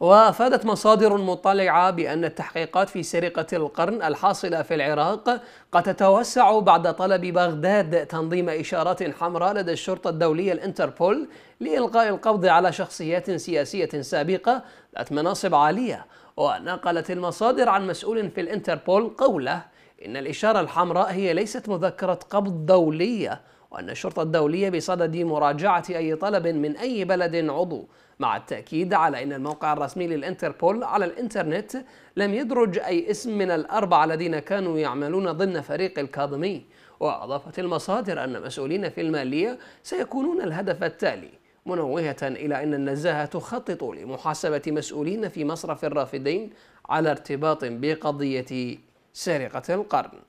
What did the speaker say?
وافادت مصادر مطلعه بان التحقيقات في سرقه القرن الحاصله في العراق قد تتوسع بعد طلب بغداد تنظيم اشارات حمراء لدى الشرطه الدوليه الانتربول لالقاء القبض على شخصيات سياسيه سابقه ذات مناصب عاليه ونقلت المصادر عن مسؤول في الانتربول قوله ان الاشاره الحمراء هي ليست مذكره قبض دوليه وأن الشرطة الدولية بصدد مراجعة أي طلب من أي بلد عضو مع التأكيد على أن الموقع الرسمي للإنتربول على الإنترنت لم يدرج أي اسم من الأربعة الذين كانوا يعملون ضمن فريق الكاظمي وأضافت المصادر أن مسؤولين في المالية سيكونون الهدف التالي منوهة إلى أن النزاهة تخطط لمحاسبة مسؤولين في مصرف الرافدين على ارتباط بقضية سرقة القرن